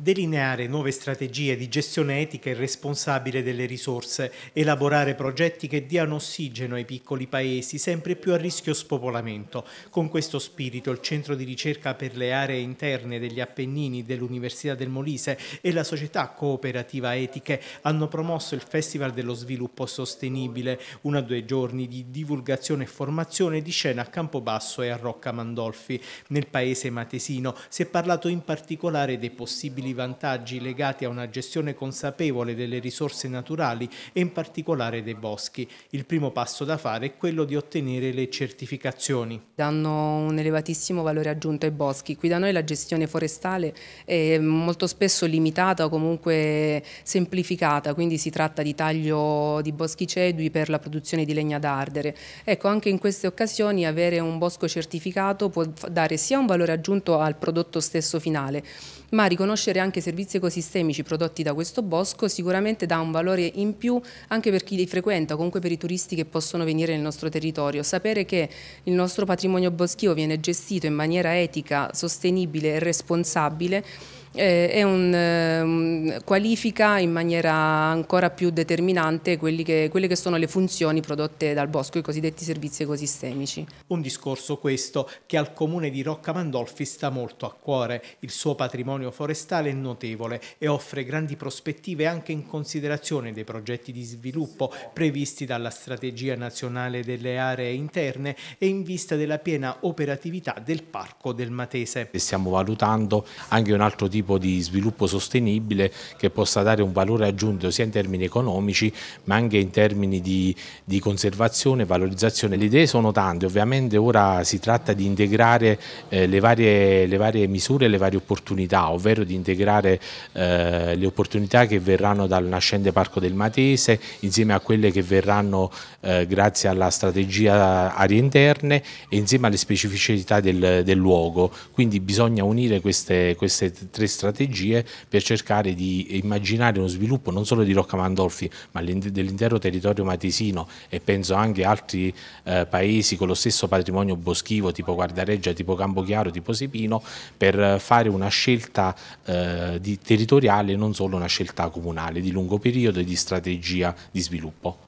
Delineare nuove strategie di gestione etica e responsabile delle risorse, elaborare progetti che diano ossigeno ai piccoli paesi sempre più a rischio spopolamento. Con questo spirito il Centro di ricerca per le aree interne degli Appennini dell'Università del Molise e la società cooperativa Etiche hanno promosso il Festival dello Sviluppo Sostenibile, una due giorni di divulgazione e formazione di scena a Campobasso e a Rocca Mandolfi. Nel paese matesino si è parlato in particolare dei possibili possibili vantaggi legati a una gestione consapevole delle risorse naturali e in particolare dei boschi. Il primo passo da fare è quello di ottenere le certificazioni. Danno un elevatissimo valore aggiunto ai boschi. Qui da noi la gestione forestale è molto spesso limitata o comunque semplificata, quindi si tratta di taglio di boschi cedui per la produzione di legna d'ardere. Ecco, anche in queste occasioni avere un bosco certificato può dare sia un valore aggiunto al prodotto stesso finale, ma riconoscere vendere anche servizi ecosistemici prodotti da questo bosco sicuramente dà un valore in più anche per chi li frequenta, comunque per i turisti che possono venire nel nostro territorio. Sapere che il nostro patrimonio boschivo viene gestito in maniera etica, sostenibile e responsabile eh, un, ehm, qualifica in maniera ancora più determinante che, quelle che sono le funzioni prodotte dal bosco, i cosiddetti servizi ecosistemici. Un discorso questo che al comune di Rocca Mandolfi sta molto a cuore, il suo patrimonio forestale ambientale è notevole e offre grandi prospettive anche in considerazione dei progetti di sviluppo previsti dalla Strategia Nazionale delle Aree Interne e in vista della piena operatività del Parco del Matese. Stiamo valutando anche un altro tipo di sviluppo sostenibile che possa dare un valore aggiunto sia in termini economici ma anche in termini di, di conservazione e valorizzazione. Le idee sono tante, ovviamente ora si tratta di integrare eh, le, varie, le varie misure e le varie opportunità, ovvero di integrare integrare eh, le opportunità che verranno dal nascente Parco del Matese insieme a quelle che verranno eh, grazie alla strategia aree interne e insieme alle specificità del, del luogo. Quindi bisogna unire queste, queste, tre strategie per cercare di immaginare uno sviluppo non solo di Rocca Mandolfi ma dell'intero territorio matesino e penso anche altri eh, paesi con lo stesso patrimonio boschivo tipo Guardareggia, tipo Campochiaro, tipo Sepino per fare una scelta eh, di territoriale non solo una scelta comunale di lungo periodo e di strategia di sviluppo.